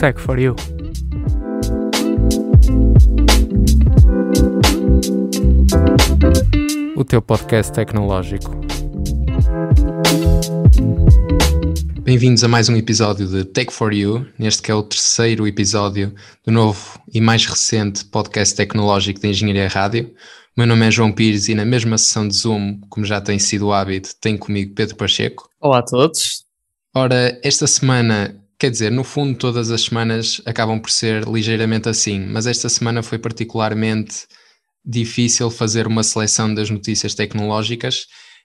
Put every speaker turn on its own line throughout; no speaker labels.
tech for you.
O teu podcast tecnológico. Bem-vindos a mais um episódio de Tech for You, neste que é o terceiro episódio do novo e mais recente podcast tecnológico de Engenharia Rádio. O meu nome é João Pires e na mesma sessão de Zoom, como já tem sido o hábito, tenho comigo Pedro Pacheco. Olá a todos. Ora, esta semana Quer dizer, no fundo, todas as semanas acabam por ser ligeiramente assim, mas esta semana foi particularmente difícil fazer uma seleção das notícias tecnológicas,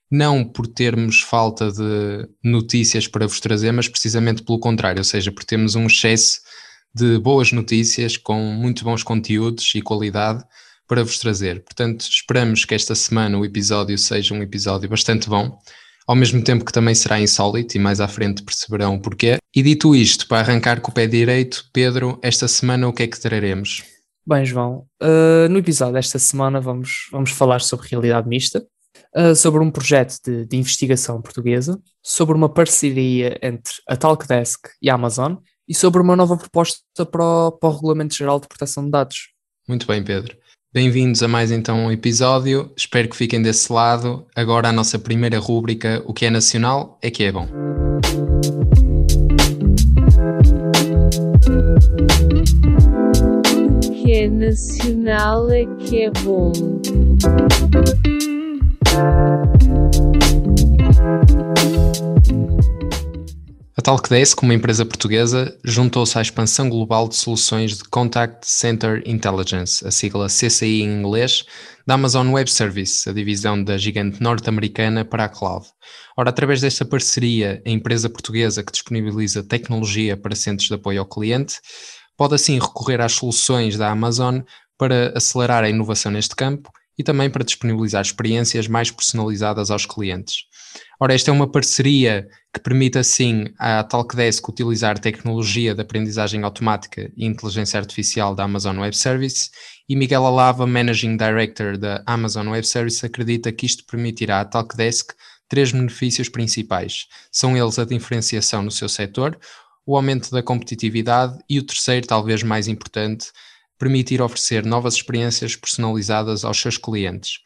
não por termos falta de notícias para vos trazer, mas precisamente pelo contrário, ou seja, por termos um excesso de boas notícias com muito bons conteúdos e qualidade para vos trazer. Portanto, esperamos que esta semana o episódio seja um episódio bastante bom, ao mesmo tempo que também será insólito e mais à frente perceberão o porquê. E dito isto, para arrancar com o pé direito, Pedro, esta semana o que é que traremos?
Bem, João, uh, no episódio desta semana vamos, vamos falar sobre realidade mista, uh, sobre um projeto de, de, investigação portuguesa, sobre uma parceria entre a Talkdesk e a Amazon e sobre uma nova proposta para o, para o Regulamento Geral de Proteção de Dados.
Muito bem, Pedro. Bem-vindos a mais então um episódio. Espero que fiquem desse lado. Agora a nossa primeira rúbrica, o que é nacional é que é bom.
A é nacional é que é bom.
A Talkdesk, uma empresa portuguesa, juntou-se à expansão global de soluções de Contact Center Intelligence, a sigla CCI em inglês, da Amazon Web Service, a divisão da gigante norte-americana para a cloud. Ora, através desta parceria, a empresa portuguesa que disponibiliza tecnologia para centros de apoio ao cliente pode assim recorrer às soluções da Amazon para acelerar a inovação neste campo e também para disponibilizar experiências mais personalizadas aos clientes. Ora, esta é uma parceria que permite assim à Talkdesk utilizar tecnologia de aprendizagem automática e inteligência artificial da Amazon Web Service e Miguel Alava, Managing Director da Amazon Web Service, acredita que isto permitirá à Talkdesk três benefícios principais. São eles a diferenciação no seu setor, o aumento da competitividade e o terceiro, talvez mais importante, permitir oferecer novas experiências personalizadas aos seus clientes.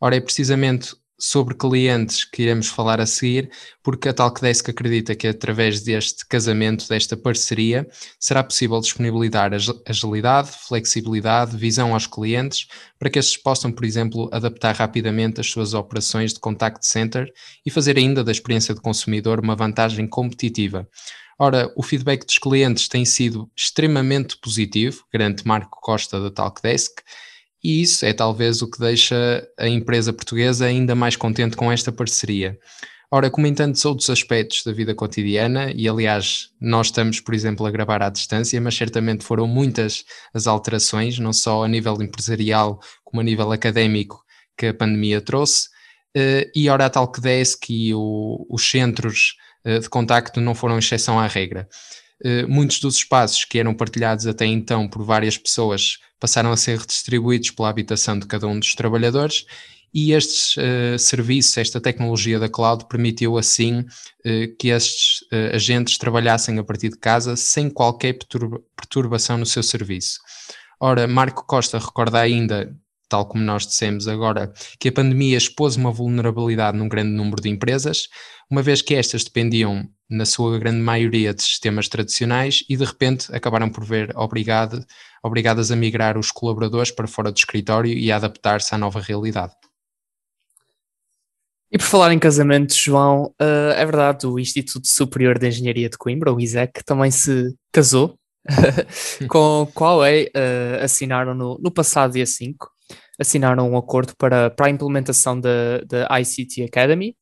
Ora, é precisamente sobre clientes que iremos falar a seguir, porque a Talkdesk acredita que através deste casamento, desta parceria, será possível disponibilizar agilidade, flexibilidade, visão aos clientes, para que estes possam, por exemplo, adaptar rapidamente as suas operações de contact center e fazer ainda da experiência do consumidor uma vantagem competitiva. Ora, o feedback dos clientes tem sido extremamente positivo, garante Marco Costa da Talkdesk, e isso é talvez o que deixa a empresa portuguesa ainda mais contente com esta parceria. Ora, comentando em outros aspectos da vida cotidiana, e aliás, nós estamos, por exemplo, a gravar à distância, mas certamente foram muitas as alterações, não só a nível empresarial, como a nível académico, que a pandemia trouxe. Eh, e ora, a tal que desce que o, os centros eh, de contacto não foram exceção à regra. Eh, muitos dos espaços que eram partilhados até então por várias pessoas passaram a ser redistribuídos pela habitação de cada um dos trabalhadores e estes uh, serviços, esta tecnologia da cloud permitiu assim uh, que estes uh, agentes trabalhassem a partir de casa sem qualquer perturbação no seu serviço. Ora, Marco Costa recorda ainda tal como nós dissemos agora, que a pandemia expôs uma vulnerabilidade num grande número de empresas, uma vez que estas dependiam, na sua grande maioria, de sistemas tradicionais e de repente acabaram por ver obrigado, obrigadas a migrar os colaboradores para fora do escritório e a adaptar-se à nova realidade.
E por falar em casamentos, João, eh, é verdade, o Instituto Superior de Engenharia de Coimbra, o ISEC, também se casou com, qual é eh, assinaram no, no passado dia 5 assinaram um acordo para, para a implementação da, da ICT Academy,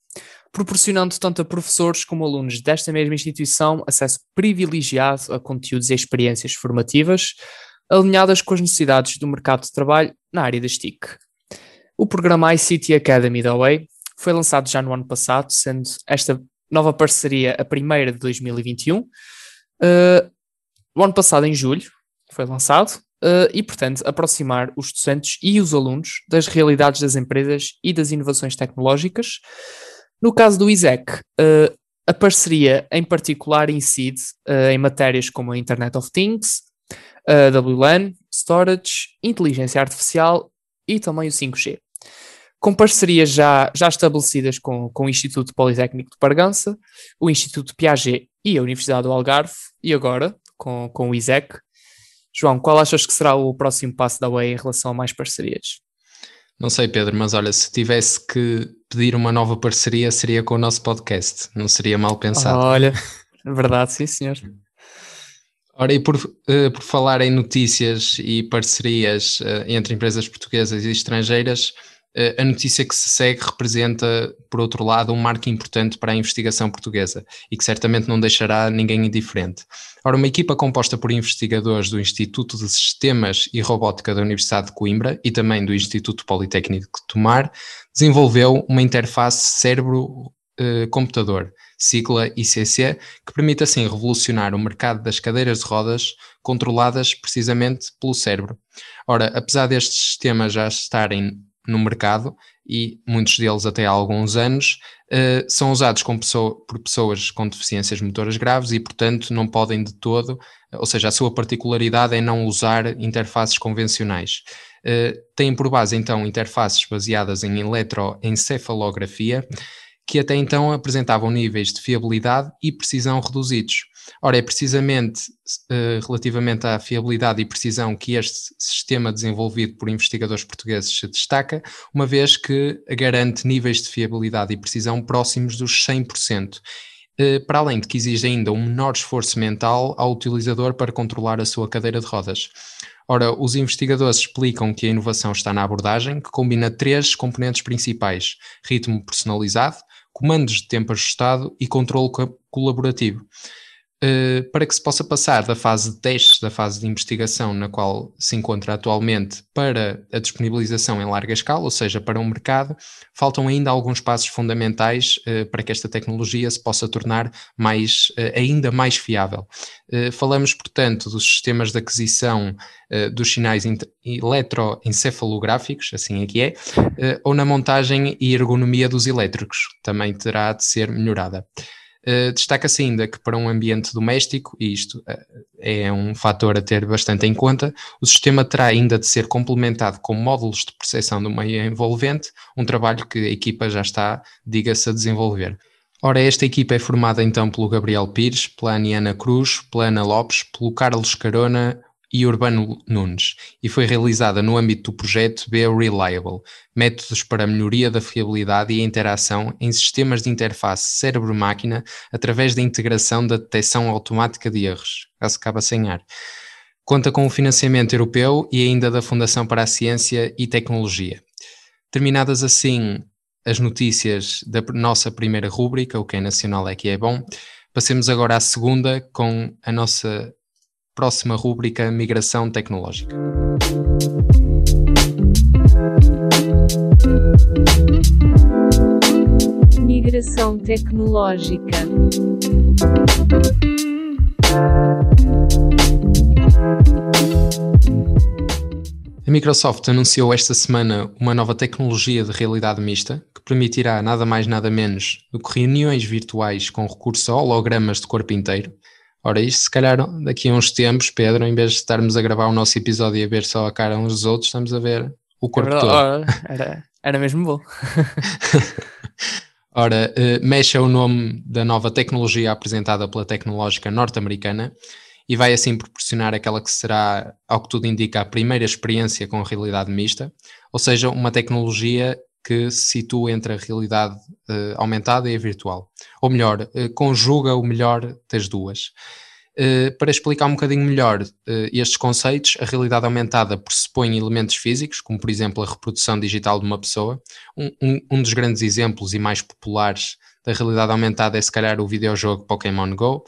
proporcionando tanto a professores como alunos desta mesma instituição acesso privilegiado a conteúdos e experiências formativas alinhadas com as necessidades do mercado de trabalho na área da STIC. O programa ICT Academy da OEI foi lançado já no ano passado, sendo esta nova parceria a primeira de 2021. Uh, eh, o ano passado, em julho, foi lançado, Uh, e, portanto, aproximar os docentes e os alunos das realidades das empresas e das inovações tecnológicas. No caso do ISEC, uh, eh, a parceria em particular incide uh, em matérias como a Internet of Things, a WLAN, Storage, Inteligência Artificial e também o 5G. Com parcerias já, já estabelecidas com, com o Instituto Politécnico de Pargança, o Instituto Piaget e a Universidade do Algarve, e agora com, com o ISEC, João, qual achas que será o próximo passo da UE em relação a mais parcerias?
Não sei, Pedro, mas olha, se tivesse que pedir uma nova parceria, seria com o nosso podcast. Não seria mal pensado. Olha, é verdade, sim, senhor. Ora, e por, eh, por falar em notícias e parcerias eh, entre empresas portuguesas e estrangeiras, eh, a notícia que se segue representa, por outro lado, um marco importante para a investigação portuguesa e que certamente não deixará ninguém indiferente. Ora, uma equipa composta por investigadores do Instituto de Sistemas e Robótica da Universidade de Coimbra e também do Instituto Politécnico de Tomar desenvolveu uma interface cérebro-computador, sigla ICC, que permite assim revolucionar o mercado das cadeiras de rodas controladas precisamente pelo cérebro. Ora, apesar destes sistemas já estarem no mercado e muitos deles até há alguns anos uh, são usados pessoa, por pessoas com deficiências motoras graves e, portanto, não podem de todo, ou seja, a sua particularidade é não usar interfaces convencionais. Uh, têm por base, então, interfaces baseadas em eletroencefalografia, que até então apresentavam níveis de fiabilidade e precisão reduzidos. Ora, é precisamente uh, relativamente à fiabilidade e precisão que este sistema desenvolvido por investigadores portugueses se destaca, uma vez que garante níveis de fiabilidade e precisão próximos dos 100%. Eh, para além de que exige ainda um menor esforço mental ao utilizador para controlar a sua cadeira de rodas. Ora, os investigadores explicam que a inovação está na abordagem, que combina três componentes principais: ritmo personalizado, comandos de tempo ajustado e controle colaborativo. Eh, para que se possa passar da fase de testes, da fase de investigação na qual se encontra atualmente, para a disponibilização em larga escala, ou seja, para um mercado, faltam ainda alguns passos fundamentais uh, para que esta tecnologia se possa tornar mais, uh, ainda mais fiável. falamos, portanto, dos sistemas de aquisição dos sinais eletroencefalográficos, assim aqui é, é ou na montagem e ergonomia dos elétricos, também terá de ser melhorada. Eh, destaca-se ainda que para um ambiente doméstico, e isto eh, é um fator a ter bastante em conta, o sistema terá ainda de ser complementado com módulos de percepção do meio envolvente, um trabalho que a equipa já está, diga-se, a desenvolver. Ora, esta equipa é formada então pelo Gabriel Pires, pela Aniana Cruz, pela Ana Lopes, pelo Carlos Carona, e Urbano Nunes e foi realizada no âmbito do projeto Be Reliable, métodos para a melhoria da fiabilidade e a interação em sistemas de interface cérebro-máquina através da integração da detecção automática de erros, caso acaba sem ar. Conta com o financiamento europeu e ainda da Fundação para a Ciência e Tecnologia. Terminadas assim as notícias da nossa primeira rúbrica, o que é nacional é que é bom, passemos agora à segunda com a nossa próxima rúbrica Migração Tecnológica.
Migração Tecnológica.
A Microsoft anunciou esta semana uma nova tecnologia de realidade mista que permitirá nada mais nada menos do que reuniões virtuais com recurso a hologramas de corpo inteiro, Ora, isto se calhar daqui a uns tempos, Pedro, em vez de estarmos a gravar o nosso episódio e a ver só a cara uns dos outros, estamos a ver o é corpo era, todo. Ora,
era, era
mesmo bom. Ora, eh, Mesh é o nome da nova tecnologia apresentada pela tecnológica norte-americana e vai assim proporcionar aquela que será, ao que tudo indica, a primeira experiência com realidade mista, ou seja, uma tecnologia que se situa entre a realidade uh, aumentada e a virtual. Ou melhor, uh, conjuga o melhor das duas. Uh, para explicar um bocadinho melhor estes conceitos, a realidade aumentada pressupõe elementos físicos, como por exemplo a reprodução digital de uma pessoa. Um, um, um dos grandes exemplos e mais populares da realidade aumentada é se calhar o videojogo Pokémon Go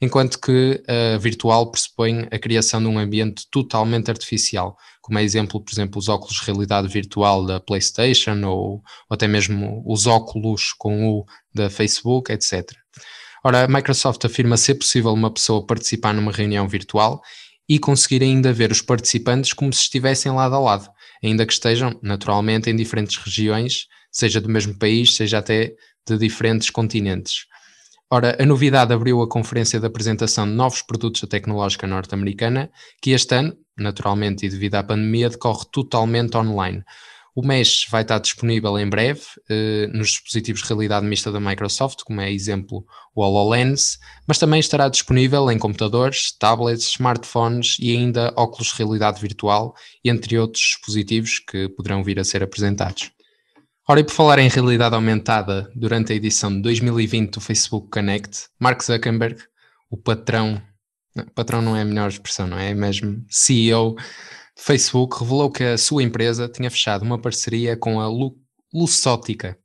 enquanto que a virtual pressupõe a criação de um ambiente totalmente artificial, como é exemplo, por exemplo, os óculos de realidade virtual da PlayStation ou, ou até mesmo os óculos com o da Facebook, etc. Ora, a Microsoft afirma ser possível uma pessoa participar numa reunião virtual e conseguir ainda ver os participantes como se estivessem lado a lado, ainda que estejam, naturalmente, em diferentes regiões, seja do mesmo país, seja até de diferentes continentes. Ora, a novidade abriu a conferência de apresentação de novos produtos da tecnológica norte-americana, que este ano, naturalmente e devido à pandemia, decorre totalmente online. O Mesh vai estar disponível em breve eh, nos dispositivos de realidade mista da Microsoft, como é exemplo o HoloLens, mas também estará disponível em computadores, tablets, smartphones e ainda óculos de realidade virtual, entre outros dispositivos que poderão vir a ser apresentados. Ora, e por falar em realidade aumentada, durante a edição de 2020 do Facebook Connect, Mark Zuckerberg, o patrão, não, patrão não é a melhor expressão, não é? é mesmo CEO do Facebook, revelou que a sua empresa tinha fechado uma parceria com a Lu Luxótica,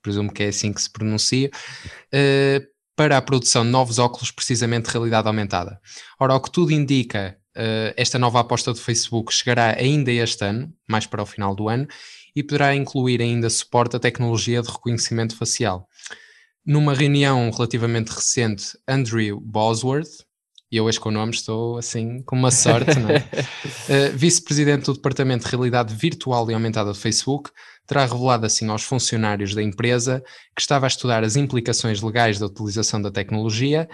presumo que é assim que se pronuncia, uh, para a produção de novos óculos, precisamente de realidade aumentada. Ora, o que tudo indica, uh, esta nova aposta do Facebook chegará ainda este ano, mais para o final do ano, e poderá incluir ainda suporte à tecnologia de reconhecimento facial. Numa reunião relativamente recente, Andrew Bosworth, e eu acho que o nome estou assim com uma sorte, não é? uh, Vice-presidente do Departamento de Realidade Virtual e Aumentada do Facebook, terá revelado assim aos funcionários da empresa que estava a estudar as implicações legais da utilização da tecnologia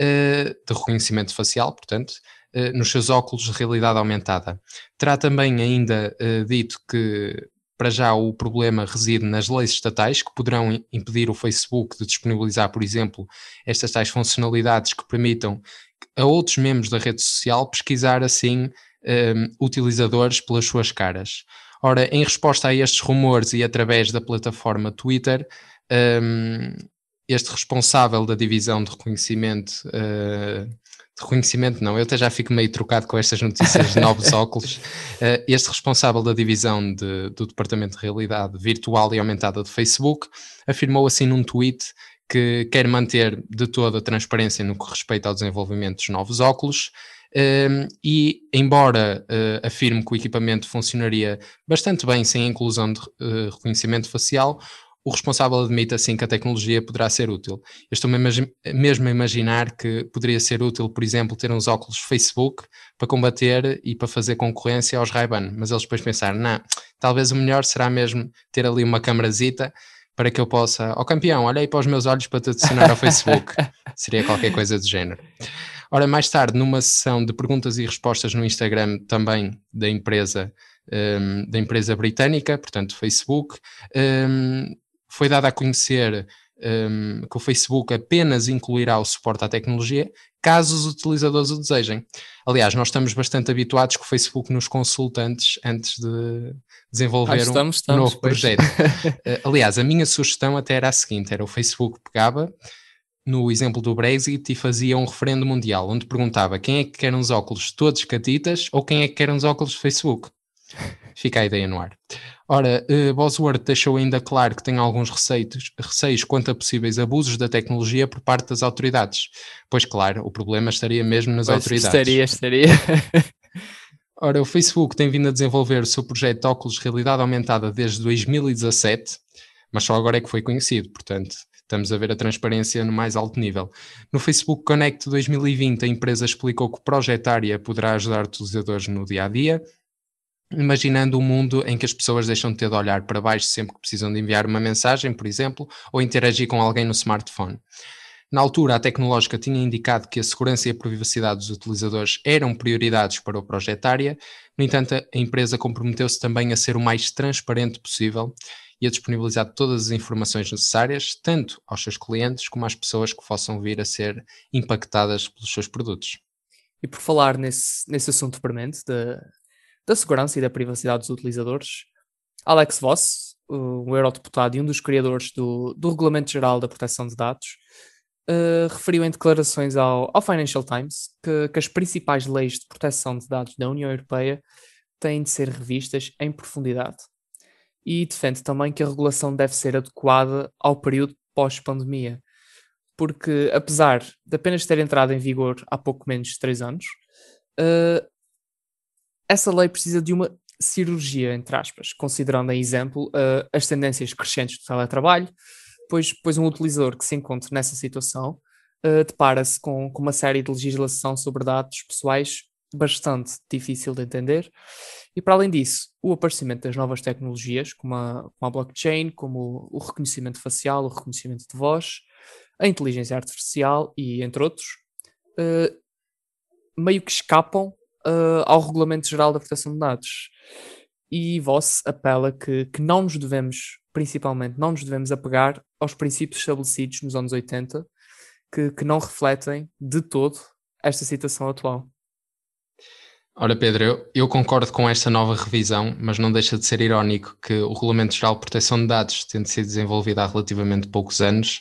uh, de reconhecimento facial, portanto, uh, nos seus óculos de realidade aumentada. Terá também ainda dito que para já o problema reside nas leis estatais, que poderão impedir o Facebook de disponibilizar, por exemplo, estas tais funcionalidades que permitam a outros membros da rede social pesquisar assim um, utilizadores pelas suas caras. Ora, em resposta a estes rumores e através da plataforma Twitter, um, este responsável da divisão de reconhecimento uh, reconhecimento não, eu até já fico meio trocado com estas notícias de novos óculos. Eh, este responsável da divisão de, do Departamento de Realidade Virtual e Aumentada do Facebook afirmou assim num tweet que quer manter de toda a transparência no que respeita ao desenvolvimento dos novos óculos. Ehm, e, embora eh, afirme que o equipamento funcionaria bastante bem sem a inclusão de eh, reconhecimento facial, o responsável admite assim que a tecnologia poderá ser útil. Eu estou mesmo a imaginar que poderia ser útil, por exemplo, ter uns óculos Facebook para combater e para fazer concorrência aos Ray-Ban, mas eles depois pensaram, não, talvez o melhor será mesmo ter ali uma câmarazita para que eu possa, ó oh, campeão, olha aí para os meus olhos para te adicionar ao Facebook. Seria qualquer coisa do género. Ora, mais tarde, numa sessão de perguntas e respostas no Instagram também da empresa, um, da empresa britânica, portanto, Facebook, um, foi dado a conhecer um, que o Facebook apenas incluirá o suporte à tecnologia caso os utilizadores o desejem. Aliás, nós estamos bastante habituados que o Facebook nos consultantes antes, de desenvolver ah, estamos, um estamos, novo pois. projeto. Eh, aliás, a minha sugestão até era a seguinte: era o Facebook pegava no exemplo do Brexit e fazia um referendo mundial, onde perguntava quem é que quer uns óculos todos catitas ou quem é que quer uns óculos de Facebook. Fica a ideia no ar. Ora, eh, Bosworth deixou ainda claro que tem alguns receios, receios quanto a possíveis abusos da tecnologia por parte das autoridades. Pois claro, o problema estaria mesmo nas pois autoridades. Estaria, estaria. Ora, o Facebook tem vindo a desenvolver o seu projeto de óculos de realidade aumentada desde 2017, mas só agora é que foi conhecido, portanto, estamos a ver a transparência no mais alto nível. No Facebook Connect 2020, a empresa explicou que projetar poderá ajudar os utilizadores no dia a dia, imaginando um mundo em que as pessoas deixam de ter de olhar para baixo sempre que precisam de enviar uma mensagem, por exemplo, ou interagir com alguém no smartphone. Na altura, a tecnológica tinha indicado que a segurança e a privacidade dos utilizadores eram prioridades para o projeto área, no entanto, a empresa comprometeu-se também a ser o mais transparente possível e a disponibilizar todas as informações necessárias, tanto aos seus clientes como às pessoas que possam vir a ser impactadas pelos seus produtos.
E por falar nesse, nesse assunto permanente da da segurança e da privacidade dos utilizadores. Alex Voss, um eurodeputado e um dos criadores do, do Regulamento Geral da Proteção de Dados, uh, referiu em declarações ao, ao Financial Times que, que, as principais leis de proteção de dados da União Europeia têm de ser revistas em profundidade. E defende também que a regulação deve ser adequada ao período pós-pandemia, porque apesar de apenas ter entrado em vigor há pouco menos de três anos, eh, essa lei precisa de uma cirurgia, entre aspas, considerando em exemplo uh, as tendências crescentes do teletrabalho, pois, pois um utilizador que se encontra nessa situação uh, depara-se com, com, uma série de legislação sobre dados pessoais bastante difícil de entender. E para além disso, o aparecimento das novas tecnologias, como a, como a blockchain, como o, o reconhecimento facial, o reconhecimento de voz, a inteligência artificial e entre outros, uh, meio que escapam uh, ao Regulamento Geral da Proteção de Dados. E Voss apela que, que não nos devemos, principalmente, não nos devemos apegar aos princípios estabelecidos nos anos 80, que, que não refletem de todo esta situação atual.
Ora, Pedro, eu, eu, concordo com esta nova revisão, mas não deixa de ser irónico que o Regulamento Geral de Proteção de Dados, tendo sido desenvolvido há relativamente poucos anos,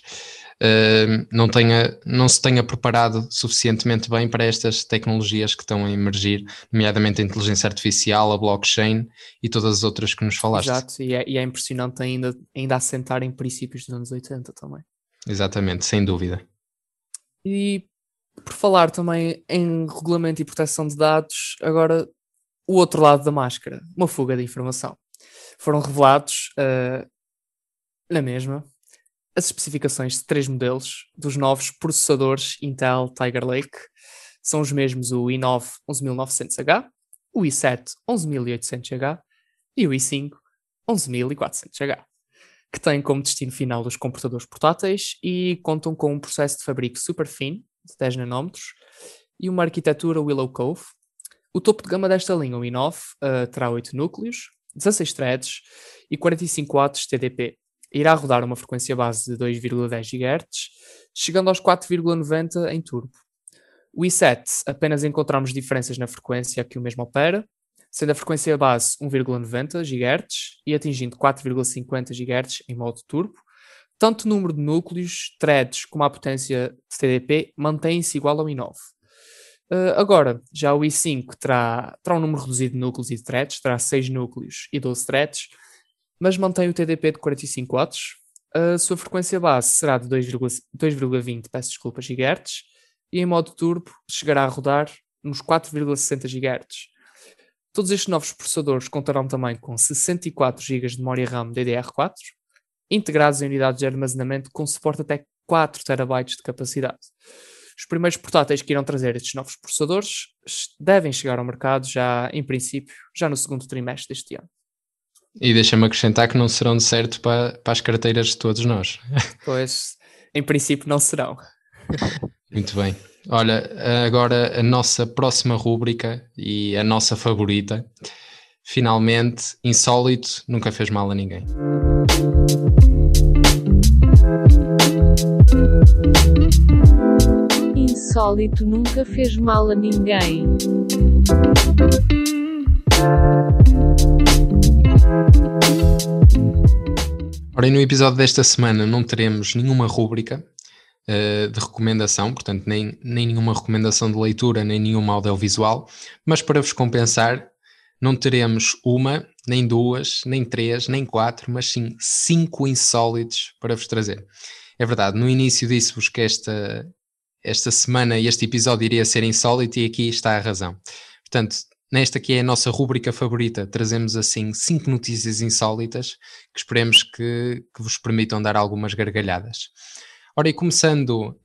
não, tenha, não se tenha preparado suficientemente bem para estas tecnologias que estão a emergir, nomeadamente a inteligência artificial, a blockchain e todas as outras que nos falaste.
Exato, e é, e é impressionante ainda, ainda assentar em princípios dos anos 80 também.
Exatamente, sem dúvida.
E por falar também em regulamento e proteção de dados, agora o outro lado da máscara, uma fuga de informação. Foram revelados uh, na mesma as especificações de três modelos dos novos processadores Intel Tiger Lake. São os mesmos o i9 11900H, o i7 11800H e o i5 11400H, que têm como destino final os computadores portáteis e contam com um processo de fabrico super fino, de 10 nanómetros, e uma arquitetura Willow Cove. O topo de gama desta linha, o i9, uh, eh, terá 8 núcleos, 16 threads e 45 watts TDP, irá rodar uma frequência base de 2,10 GHz, chegando aos 4,90 em turbo. O i7 apenas encontramos diferenças na frequência que o mesmo opera, sendo a frequência base 1,90 GHz e atingindo 4,50 GHz em modo turbo. Tanto o número de núcleos, threads, como a potência de TDP mantém-se igual ao i9. Uh, ah, agora, já o i5 terá, terá um número reduzido de núcleos e de threads, terá 6 núcleos e 12 threads, mas mantém o TDP de 45 watts. A sua frequência base será de 2,20 peço desculpa, GHz e em modo turbo chegará a rodar nos 4,60 GHz. Todos estes novos processadores contarão também com 64 GB de memória RAM DDR4, integrados em unidades de armazenamento com suporte até 4 TB de capacidade. Os primeiros portáteis que irão trazer estes novos processadores devem chegar ao mercado já, em princípio, já no segundo trimestre deste ano.
E deixa-me acrescentar que não serão de certo para, para as carteiras de todos nós.
Pois, em princípio, não serão.
Muito bem. Olha, agora a nossa próxima rúbrica e a nossa favorita. Finalmente, insólito, nunca fez mal a ninguém.
Insólito nunca fez mal a ninguém.
Ora, e no episódio desta semana não teremos nenhuma rúbrica uh, de recomendação, portanto, nem, nem nenhuma recomendação de leitura, nem nenhuma audiovisual, mas para vos compensar, não teremos uma, nem duas, nem três, nem quatro, mas sim cinco insólitos para vos trazer. É verdade, no início disse-vos que esta, esta semana este episódio iria ser insólito e aqui está a razão. Portanto, Nesta que é a nossa rúbrica favorita, trazemos assim cinco notícias insólitas que esperemos que, que vos permitam dar algumas gargalhadas. Ora, e começando uh,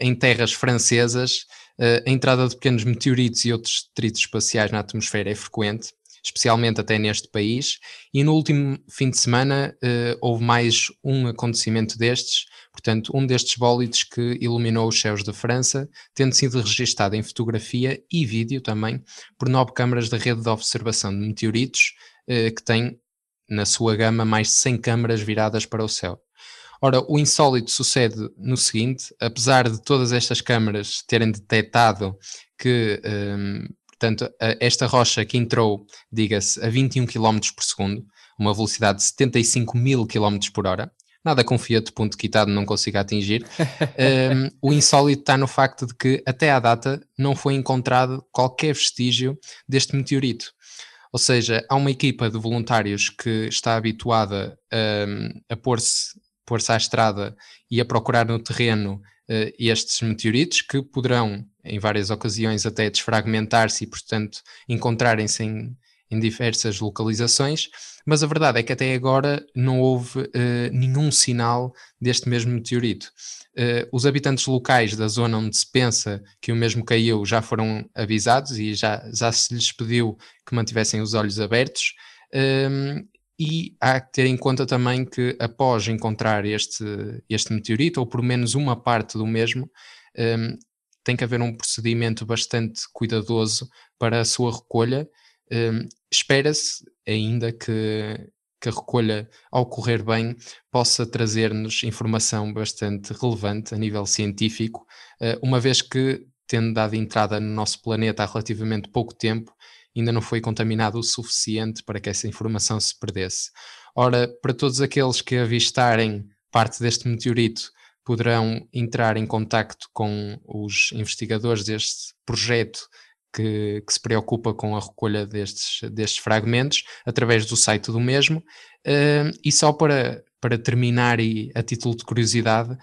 em terras francesas, uh, a entrada de pequenos meteoritos e outros detritos espaciais na atmosfera é frequente especialmente até neste país. E no último fim de semana eh, houve mais um acontecimento destes, portanto, um destes bólides que iluminou os céus da França, tendo sido registado em fotografia e vídeo também por nove câmaras da rede de observação de meteoritos, eh, que tem na sua gama mais de 100 câmaras viradas para o céu. Ora, o insólito sucede no seguinte: apesar de todas estas câmaras terem detectado que um, ehm, Portanto, eh, esta rocha que entrou, diga-se, a 21 km por segundo, uma velocidade de 75 mil km por hora, nada confia de ponto quitado não consiga atingir. um, ehm, o insólito está no facto de que, até à data, não foi encontrado qualquer vestígio deste meteorito. Ou seja, há uma equipa de voluntários que está habituada um, ehm, a pôr-se pôr à estrada e a procurar no terreno uh, estes meteoritos que poderão em várias ocasiões até desfragmentar-se e, portanto, encontrarem-se em, em, diversas localizações, mas a verdade é que até agora não houve uh, nenhum sinal deste mesmo meteorito. Uh, os habitantes locais da zona onde se pensa que o mesmo caiu já foram avisados e já, já se lhes pediu que mantivessem os olhos abertos. Um, ehm, e há que ter em conta também que após encontrar este, este meteorito, ou por menos uma parte do mesmo, um, ehm, tem que haver um procedimento bastante cuidadoso para a sua recolha. Um, Espera-se ainda que, que a recolha, ao correr bem, possa trazer-nos informação bastante relevante a nível científico, eh, uma vez que, tendo dado entrada no nosso planeta há relativamente pouco tempo, ainda não foi contaminado o suficiente para que essa informação se perdesse. Ora, para todos aqueles que avistarem parte deste meteorito poderão entrar em contacto com os investigadores deste projeto que, que, se preocupa com a recolha destes, destes fragmentos através do site do mesmo. Uh, e só para, para terminar, e a título de curiosidade,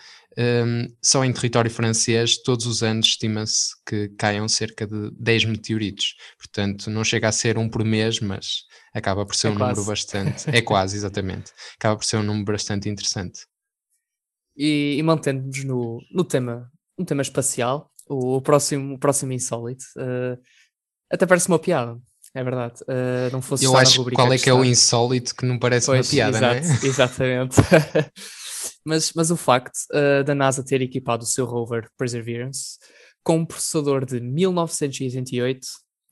só em território francês, todos os anos estima-se que caiam cerca de 10 meteoritos. Portanto, não chega a ser um por mês, mas acaba por ser é um quase. número bastante. é quase, exatamente. Acaba por ser um número bastante interessante.
E, e mantendo-nos no, no tema, no tema espacial, o, o próximo, o próximo insólito, uh, até parece uma piada. É verdade. Uh, não fosse Eu acho qual é que é o insólito
que não parece pois, uma piada, exato, não
é? Exatamente. mas, mas o facto uh, da NASA ter equipado o seu rover Perseverance com um processador de 1988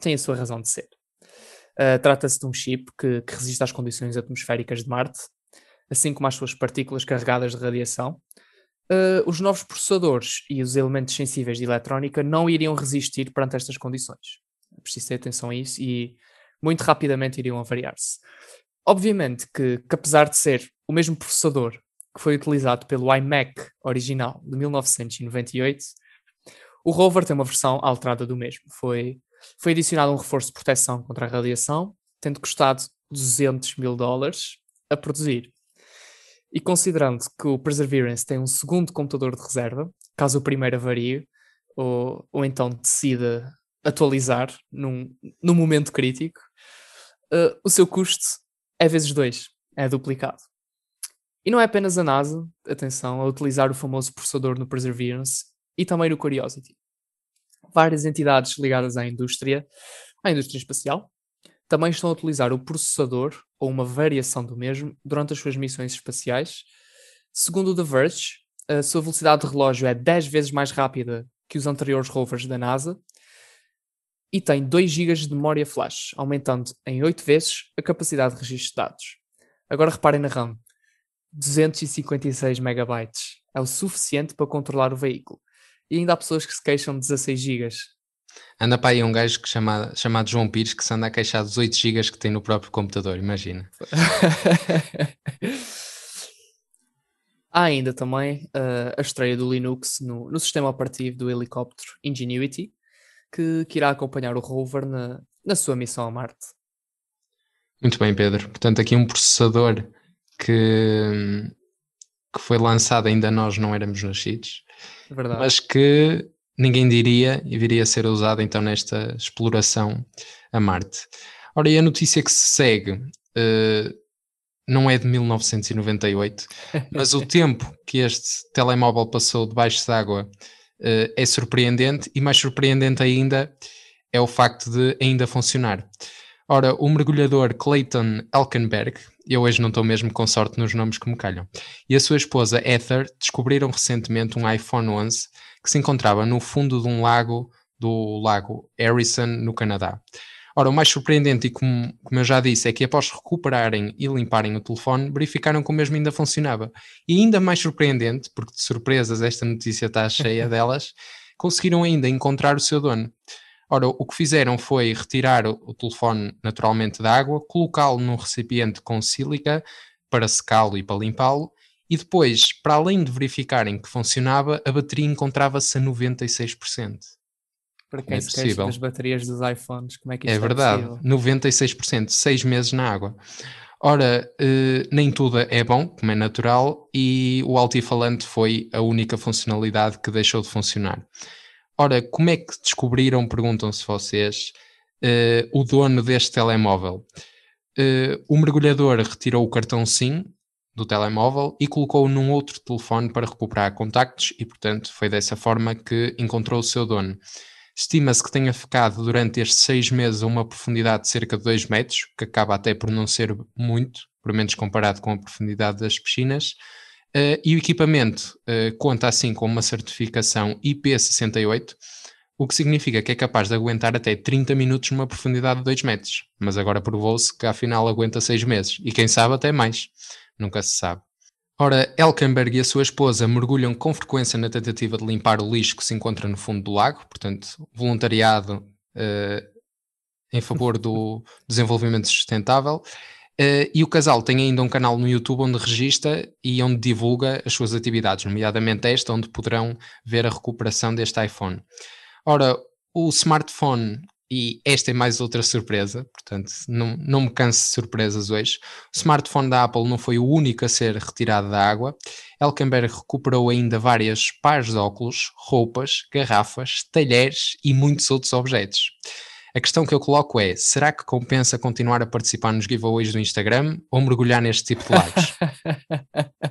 tem a sua razão de ser. Uh, Trata-se de um chip que, que, resiste às condições atmosféricas de Marte assim como as suas partículas carregadas de radiação, uh, os novos processadores e os elementos sensíveis de eletrónica não iriam resistir perante estas condições. É preciso ter atenção a isso e muito rapidamente iriam avariar-se. Obviamente que, que, apesar de ser o mesmo processador que foi utilizado pelo iMac original de 1998, o rover tem uma versão alterada do mesmo. Foi, foi adicionado um reforço de proteção contra a radiação, tendo custado 200 mil dólares a produzir. E considerando que o Perseverance tem um segundo computador de reserva, caso o primeiro avarie, ou, ou então decida atualizar num, num momento crítico, uh, o seu custo é vezes dois, é duplicado. E não é apenas a NASA, atenção, a utilizar o famoso processador no Perseverance e também no Curiosity. Várias entidades ligadas à indústria, à indústria espacial, também estão a utilizar o processador ou uma variação do mesmo durante as suas missões espaciais. Segundo o The Verge, a sua velocidade de relógio é 10 vezes mais rápida que os anteriores rovers da NASA e tem 2 GB de memória flash, aumentando em 8 vezes a capacidade de registro de dados. Agora reparem na RAM. 256 MB é o suficiente para controlar o veículo. E ainda há pessoas que se queixam de 16 GB,
Anda para aí um gajo que chama, chamado João Pires que se anda a queixar dos 8 GB que tem no próprio computador, imagina.
Há ainda também uh, a estreia do Linux no, no, sistema operativo do helicóptero Ingenuity, que, que irá acompanhar o rover na, na sua missão a Marte.
Muito bem, Pedro. Portanto, aqui um processador que, que foi lançado ainda nós não éramos nascidos, Verdade. mas que ninguém diria e viria a ser usado então nesta exploração a Marte. Ora, e a notícia que se segue uh, não é de 1998, mas o tempo que este telemóvel passou debaixo d'água uh, é surpreendente e mais surpreendente ainda é o facto de ainda funcionar. Ora, o mergulhador Clayton Elkenberg, eu hoje não estou mesmo com sorte nos nomes que me calham, e a sua esposa Heather descobriram recentemente um iPhone 11 que se encontrava no fundo de um lago, do lago Harrison, no Canadá. Ora, o mais surpreendente, e como, como eu já disse, é que após recuperarem e limparem o telefone, verificaram que o mesmo ainda funcionava. E ainda mais surpreendente, porque de surpresas esta notícia está cheia delas, conseguiram ainda encontrar o seu dono. Ora, o que fizeram foi retirar o telefone naturalmente da água, colocá-lo num recipiente com sílica para secá-lo e para limpá-lo, e depois, para além de verificarem que funcionava, a bateria encontrava-se a 96%. Para quem é se das baterias dos iPhones, como é que é isto é verdade, é verdade, 96%, 6 meses na água. Ora, eh, nem tudo é bom, como é natural, e o altifalante foi a única funcionalidade que deixou de funcionar. Ora, como é que descobriram, perguntam-se vocês, eh, o dono deste telemóvel? Eh, o mergulhador retirou o cartão SIM do telemóvel e colocou-o num outro telefone para recuperar contactos e, portanto, foi dessa forma que encontrou o seu dono. Estima-se que tenha ficado durante estes seis meses a uma profundidade de cerca de 2 metros, que acaba até por não ser muito, pelo menos comparado com a profundidade das piscinas, uh, e o equipamento uh, conta assim com uma certificação IP68, o que significa que é capaz de aguentar até 30 minutos numa profundidade de 2 metros. Mas agora provou-se que afinal aguenta 6 meses, e quem sabe até mais. Nunca se sabe. Ora, Elkenberg e a sua esposa mergulham com frequência na tentativa de limpar o lixo que se encontra no fundo do lago, portanto, voluntariado uh, em favor do desenvolvimento sustentável. Uh, e o casal tem ainda um canal no YouTube onde registra e onde divulga as suas atividades, nomeadamente esta, onde poderão ver a recuperação deste iPhone. Ora, o smartphone e esta é mais outra surpresa, portanto, não, não me canso de surpresas hoje. O smartphone da Apple não foi o único a ser retirado da água. Elkenberg recuperou ainda várias pares de óculos, roupas, garrafas, talheres e muitos outros objetos. A questão que eu coloco é: será que compensa continuar a participar nos giveaways do Instagram ou mergulhar neste tipo de lives?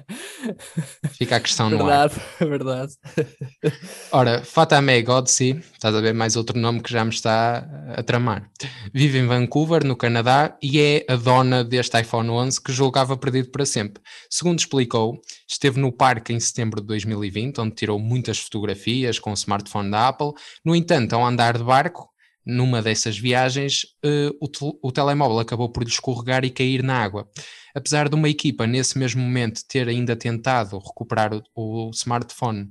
Fica a questão verdade, no ar.
Verdade, verdade.
Ora, Fatame Godsey, estás a ver mais outro nome que já me está a tramar. Vive em Vancouver, no Canadá, e é a dona deste iPhone 11 que julgava perdido para sempre. Segundo explicou, esteve no parque em setembro de 2020, onde tirou muitas fotografias com o smartphone da Apple. No entanto, ao andar de barco, numa dessas viagens, uh, o, o telemóvel acabou por lhe escorregar e cair na água. Apesar de uma equipa, nesse mesmo momento, ter ainda tentado recuperar o, o smartphone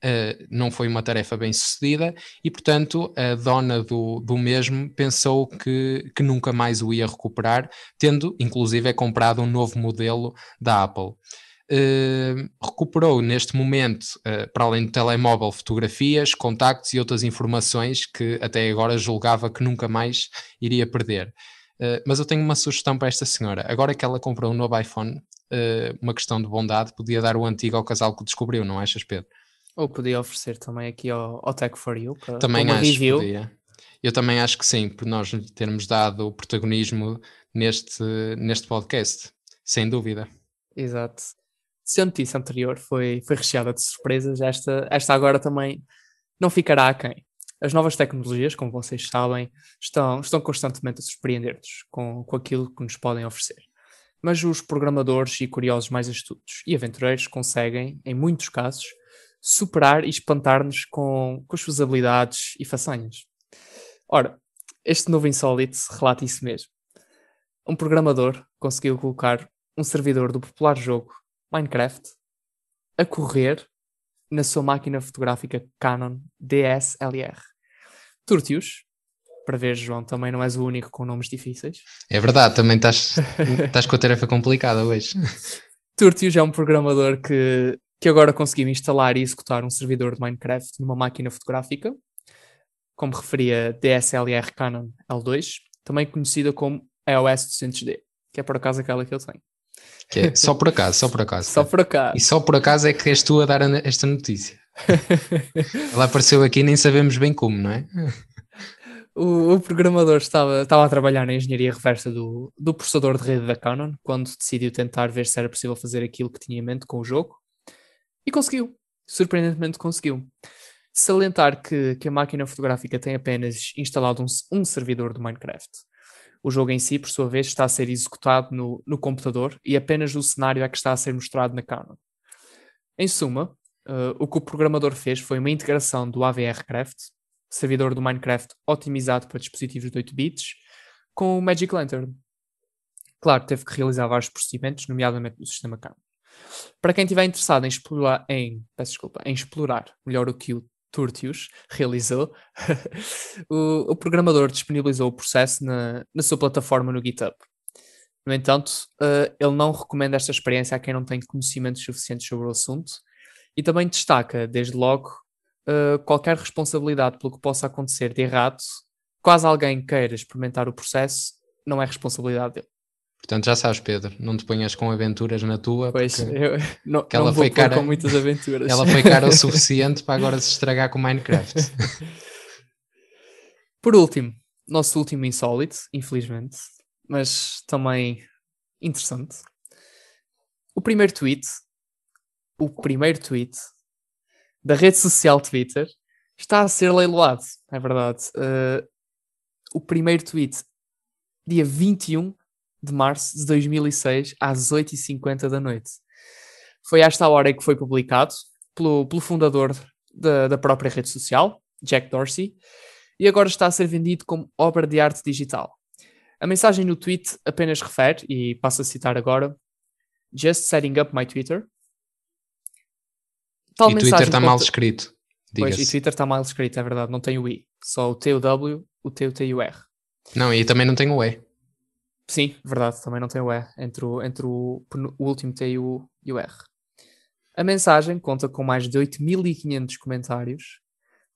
Uh, não foi uma tarefa bem sucedida e, portanto, a dona do, do mesmo pensou que, que nunca mais o ia recuperar, tendo inclusive comprado um novo modelo da Apple. Eh, recuperou neste momento, uh, para além do telemóvel, fotografias, contactos e outras informações que até agora julgava que nunca mais iria perder. Uh, mas eu tenho uma sugestão para esta senhora. Agora que ela comprou um novo iPhone, uma questão de bondade, podia dar o antigo ao casal que descobriu, não achas, Pedro?
Ou podia oferecer também aqui ao, ao Tech for You para também uma acho review. Podia.
Eu também acho que sim, por nós termos dado o protagonismo neste, neste podcast, sem dúvida.
Exato se a notícia anterior foi, foi recheada de surpresas, esta, esta agora também não ficará aquém. As novas tecnologias, como vocês sabem, estão, estão constantemente a surpreender-nos com, com aquilo que nos podem oferecer. Mas os programadores e curiosos mais astutos e aventureiros conseguem, em muitos casos, superar e espantar-nos com, com as suas habilidades e façanhas. Ora, este novo Insólito relata isso mesmo. Um programador conseguiu colocar um servidor do popular jogo Minecraft a correr na sua máquina fotográfica Canon DSLR. Turtius para ver, João, também não és o único com nomes difíceis.
É verdade, também estás, estás com a tarefa complicada hoje.
Turtius é um programador que, que agora conseguiu instalar e executar um servidor de Minecraft numa máquina fotográfica, como referia DSLR Canon L2, também conhecida como EOS 200D, que é por acaso aquela que eu tenho.
Que é só por acaso, só por acaso. Só por acaso. E só por acaso
é que és tu a dar esta notícia.
Ela apareceu aqui nem sabemos bem como, não é?
O, o, programador estava, estava a trabalhar na engenharia reversa do, do processador de rede da Canon quando decidiu tentar ver se era possível fazer aquilo que tinha em mente com o jogo e conseguiu. Surpreendentemente conseguiu. Salientar que, que a máquina fotográfica tem apenas instalado um, um servidor do Minecraft o jogo em si, por sua vez, está a ser executado no, no computador e apenas o cenário é que está a ser mostrado na Kernel. Em suma, uh, o que o programador fez foi uma integração do AVRCraft, servidor do Minecraft otimizado para dispositivos de 8 bits, com o Magic Lantern. Claro, teve que realizar vários procedimentos, nomeadamente no sistema Kernel. Para quem estiver interessado em explorar, em, desculpa, em explorar melhor o que o Turtius realizou, o, o, programador disponibilizou o processo na, na sua plataforma no GitHub. No entanto, uh, ele não recomenda esta experiência a quem não tem conhecimentos suficientes sobre o assunto e também destaca, desde logo, uh, qualquer responsabilidade pelo que possa acontecer de errado, Quase alguém queira experimentar o processo,
não é responsabilidade dele. Portanto, já sabes, Pedro, não te ponhas com aventuras na tua. Pois, eu não, que ela não foi cara, com muitas aventuras. Ela foi cara o suficiente para agora se estragar com Minecraft.
Por último, nosso último insólito, infelizmente, mas também interessante. O primeiro tweet, o primeiro tweet da rede social Twitter está a ser leiloado, é verdade. Uh, o primeiro tweet, dia 21 de março de 2006, às 8h50 da noite. Foi esta hora que foi publicado pelo, pelo fundador da, da própria rede social, Jack Dorsey, e agora está a ser vendido como obra de arte digital. A mensagem no tweet apenas refere, e passo a citar agora: Just setting up my Twitter.
Tal e mensagem Twitter está conta... mal escrito. Pois, e
Twitter está mal escrito, é verdade, não tem o i, só o T, o W, o T, o T e o R.
Não, e também não tem o E.
Sim, verdade, também não tem o E entre o, entre o, o último T e o, e o R. A mensagem conta com mais de 8.500 comentários,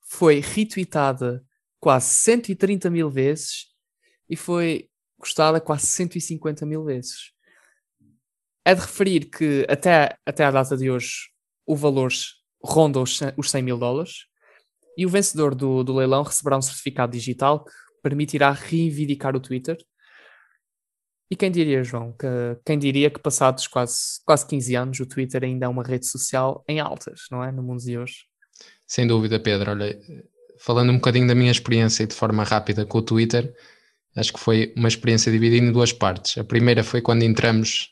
foi retweetada quase 130 mil vezes e foi gostada quase 150 mil vezes. É de referir que até, até à data de hoje o valor ronda os 100 mil dólares e o vencedor do, do leilão receberá um certificado digital que permitirá reivindicar o Twitter e quem diria, João, que, quem diria que passados quase, quase 15 anos o Twitter ainda é uma rede social em altas, não é? No mundo de hoje.
Sem dúvida, Pedro. Olha, falando um bocadinho da minha experiência e de forma rápida com o Twitter, acho que foi uma experiência dividida em duas partes. A primeira foi quando entramos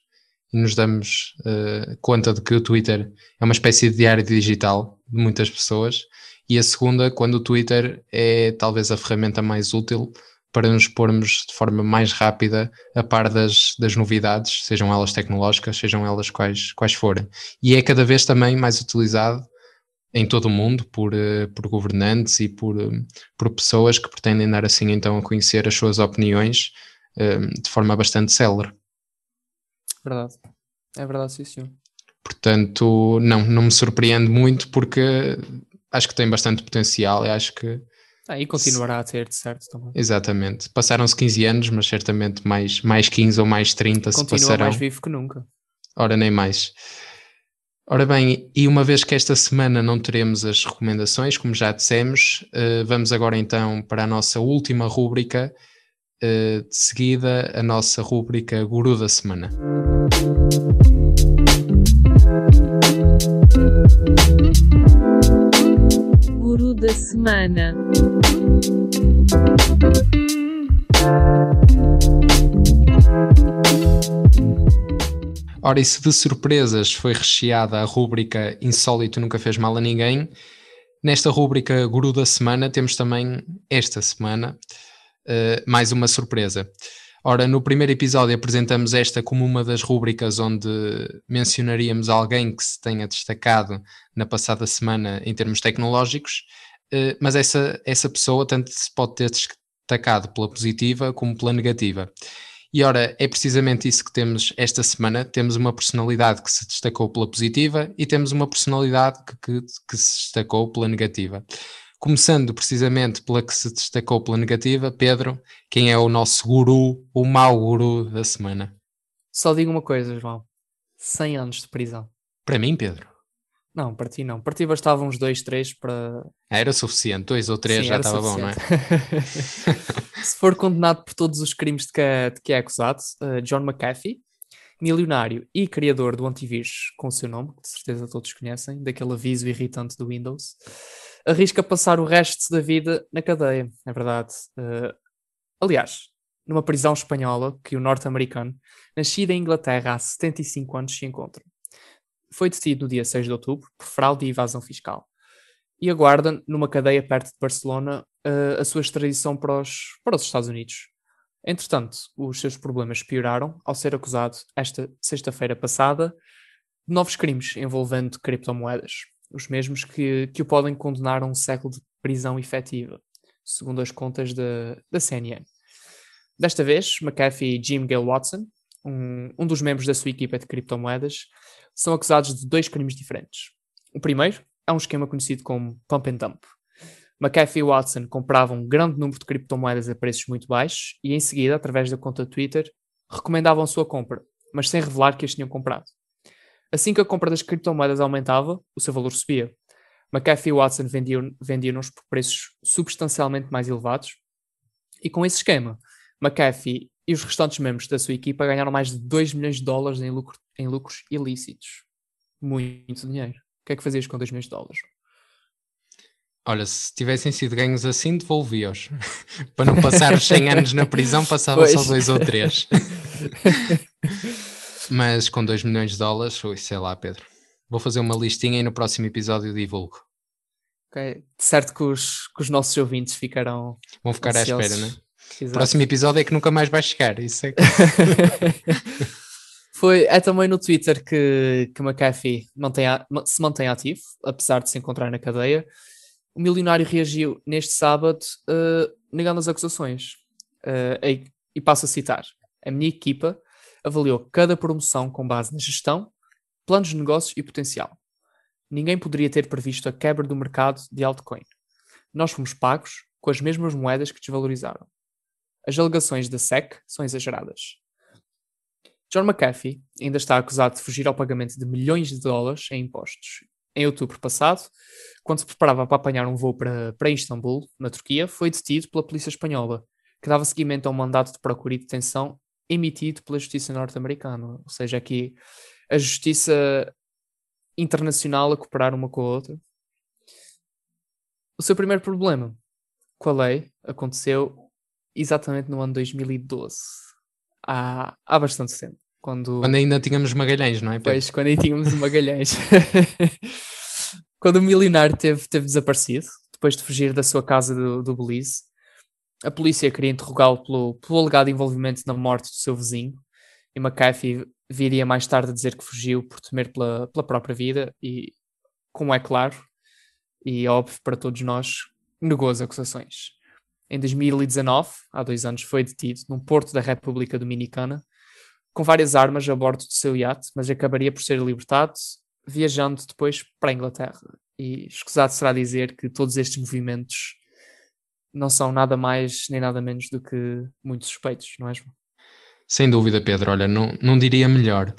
e nos damos uh, conta de que o Twitter é uma espécie de diário digital de muitas pessoas, e a segunda, quando o Twitter é talvez a ferramenta mais útil para nos pormos de forma mais rápida a par das, das novidades, sejam elas tecnológicas, sejam elas quais, quais forem. E é cada vez também mais utilizado em todo o mundo por, eh, por governantes e por, eh, por pessoas que pretendem dar assim então a conhecer as suas opiniões eh, de forma bastante célere.
Verdade. É verdade, sim, senhor.
Portanto, não, não me surpreende muito porque acho que tem bastante potencial e acho que
ah, e continuará a ter, de certo, também.
Exatamente. Passaram-se 15 anos, mas certamente mais, mais 15 ou mais 30 Continua se passarão. mais vivo que nunca. Ora, nem mais. Ora bem, e uma vez que esta semana não teremos as recomendações, como já dissemos, eh, vamos agora então para a nossa última rúbrica, eh, de seguida a nossa rúbrica Guru da Semana
da semana.
Ora, e se de surpresas foi recheada a rúbrica Insólito Nunca Fez Mal a Ninguém, nesta rúbrica Guru da Semana temos também, esta semana, uh, mais uma surpresa. Ora, no primeiro episódio apresentamos esta como uma das rúbricas onde mencionaríamos alguém que se tenha destacado na passada semana em termos tecnológicos. Eh, mas essa, essa pessoa tanto se pode ter destacado pela positiva como pela negativa. E ora, é precisamente isso que temos esta semana. Temos uma personalidade que se destacou pela positiva e temos uma personalidade que, que, que se destacou pela negativa. Começando precisamente pela que se destacou pela negativa, Pedro, quem é o nosso guru, o mau guru da semana?
Só digo uma coisa, João: 100 anos de prisão.
Para mim, Pedro.
Não, para ti não. Para ti bastavam uns dois, três para.
Ah, era suficiente, dois ou três Sim, já estava bom, não é?
Se for condenado por todos os crimes de que, é, de que é acusado, uh, John McAfee, milionário e criador do antivírus com o seu nome, que de certeza todos conhecem, daquele aviso irritante do Windows, arrisca passar o resto da vida na cadeia, é verdade. Uh, aliás, numa prisão espanhola que o norte-americano, nascido em Inglaterra há 75 anos, se encontra foi detido no dia 6 de outubro por fraude e evasão fiscal e aguarda, numa cadeia perto de Barcelona, eh, a sua extradição para os, para os Estados Unidos. Entretanto, os seus problemas pioraram ao ser acusado, esta sexta-feira passada, de novos crimes envolvendo criptomoedas, os mesmos que, que o podem condenar a um século de prisão efetiva, segundo as contas da, da CNN. Desta vez, McAfee e Jim Gale Watson, um, um dos membros da sua equipa de criptomoedas, são acusados de dois crimes diferentes. O primeiro é um esquema conhecido como pump and dump. McAfee e Watson compravam um grande número de criptomoedas a preços muito baixos e, em seguida, através da conta Twitter, recomendavam sua compra, mas sem revelar que as tinham comprado. Assim que a compra das criptomoedas aumentava, o seu valor subia. McAfee e Watson vendiam-nos vendiam por preços substancialmente mais elevados, e com esse esquema, McAfee e os restantes membros da sua equipa ganharam mais de 2 milhões de dólares em, lucro, em lucros ilícitos. Muito dinheiro. O que é que fazias com 2 milhões de dólares?
Olha, se tivessem sido ganhos assim, devolvi os Para não passar os 100 anos na prisão, passava pois. só dois ou três. Mas com 2 milhões de dólares, ui, sei lá, Pedro. Vou fazer uma listinha e no próximo episódio divulgo. Ok, certo que os, que
os nossos ouvintes ficarão. Vão ficar ansiosos. à espera, né? Exato. Próximo episódio é que nunca mais vai chegar. Isso é que... Foi, é também no Twitter que, que McAfee mantém, se mantém ativo, apesar de se encontrar na cadeia. O milionário reagiu neste sábado uh, negando as acusações. Uh, e, e passo a citar: A minha equipa avaliou cada promoção com base na gestão, planos de negócios e potencial. Ninguém poderia ter previsto a quebra do mercado de altcoin. Nós fomos pagos com as mesmas moedas que desvalorizaram as alegações da SEC são exageradas. John McAfee ainda está acusado de fugir ao pagamento de milhões de dólares em impostos. Em outubro passado, quando se preparava para apanhar um voo para, para Istambul, na Turquia, foi detido pela polícia espanhola, que dava seguimento a um mandato de procura e detenção emitido pela justiça norte-americana. Ou seja, aqui a justiça internacional a cooperar uma com a outra. O seu primeiro problema com a lei aconteceu exatamente no ano 2012. Há, há bastante tempo. Quando... quando ainda tínhamos Magalhães, não é? Pois, quando ainda tínhamos Magalhães. quando o milionário teve, teve desaparecido, depois de fugir da sua casa do, do Belize, a polícia queria interrogá-lo pelo, pelo alegado envolvimento na morte do seu vizinho, e McAfee viria mais tarde a dizer que fugiu por temer pela, pela própria vida, e, como é claro, e óbvio para todos nós, negou as acusações em 2019, há dois anos, foi detido num porto da República Dominicana com várias armas a bordo do seu iate, mas acabaria por ser libertado, viajando depois para a Inglaterra. E escusado será dizer que todos estes movimentos não são nada mais nem nada menos do que muito suspeitos, não é, João?
Sem dúvida, Pedro. Olha, não, não diria melhor.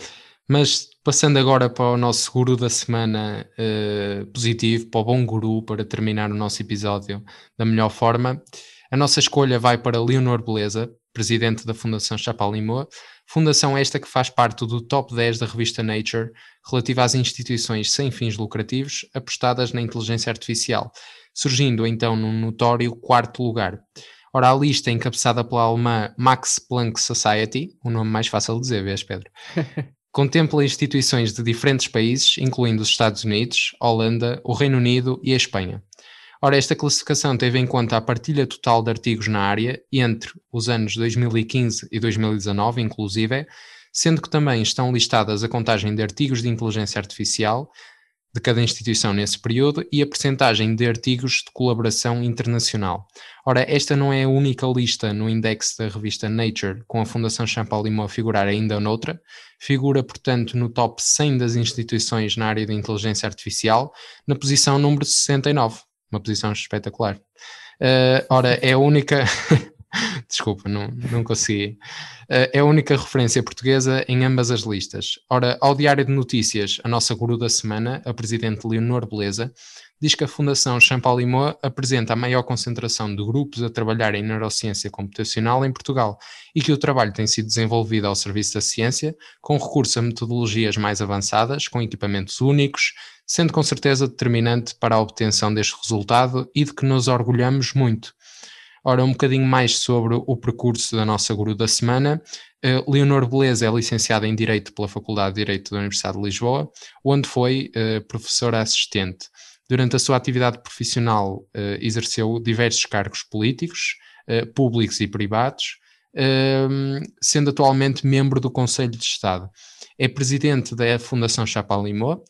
Mas passando agora para o nosso guru da semana uh, positivo, para o bom guru, para terminar o nosso episódio da melhor forma. A nossa escolha vai para Leonor Beleza, presidente da Fundação Chapalimoa, fundação esta que faz parte do top 10 da revista Nature, relativa às instituições sem fins lucrativos apostadas na inteligência artificial, surgindo então num notório quarto lugar. Ora, a lista é encabeçada pela alemã Max Planck Society, o nome mais fácil de dizer, vês, Pedro, contempla instituições de diferentes países, incluindo os Estados Unidos, Holanda, o Reino Unido e a Espanha. Ora, esta classificação teve em conta a partilha total de artigos na área entre os anos 2015 e 2019, inclusive, sendo que também estão listadas a contagem de artigos de inteligência artificial de cada instituição nesse período e a percentagem de artigos de colaboração internacional. Ora, esta não é a única lista no index da revista Nature com a Fundação Champollion a figurar ainda noutra, figura, portanto, no top 100 das instituições na área da inteligência artificial, na posição número 69 uma posição espetacular. Uh, ora, é a única Desculpa, não, não consegui. Eh, é a única referência portuguesa em ambas as listas. Ora, ao Diário de Notícias, a nossa guru da semana, a presidente Leonor Beleza, diz que a Fundação Champalimau apresenta a maior concentração de grupos a trabalhar em neurociência computacional em Portugal e que o trabalho tem sido desenvolvido ao serviço da ciência, com recurso a metodologias mais avançadas, com equipamentos únicos, sendo com certeza determinante para a obtenção deste resultado e de que nos orgulhamos muito. Ora, um bocadinho mais sobre o percurso da nossa guru da semana. Uh, Leonor Beleza é licenciada em Direito pela Faculdade de Direito da Universidade de Lisboa, onde foi uh, professora assistente. Durante a sua atividade profissional, uh, exerceu diversos cargos políticos, públicos e privados, ehm, sendo atualmente membro do Conselho de Estado. É presidente da Fundação Chapalimau,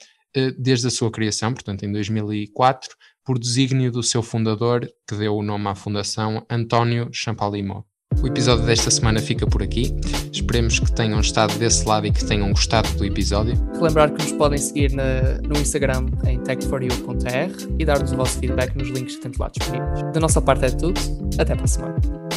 desde a sua criação, portanto em 2004, por desígnio do seu fundador, que deu o nome à fundação, António Champalimau. O episódio desta semana fica por aqui. Esperemos que tenham estado desse lado e que tenham gostado do episódio.
Relembrar que nos podem seguir na, no Instagram em tech4u.r e dar-nos o vosso feedback nos links que temos lá disponíveis. Da nossa parte é tudo. Até para a semana.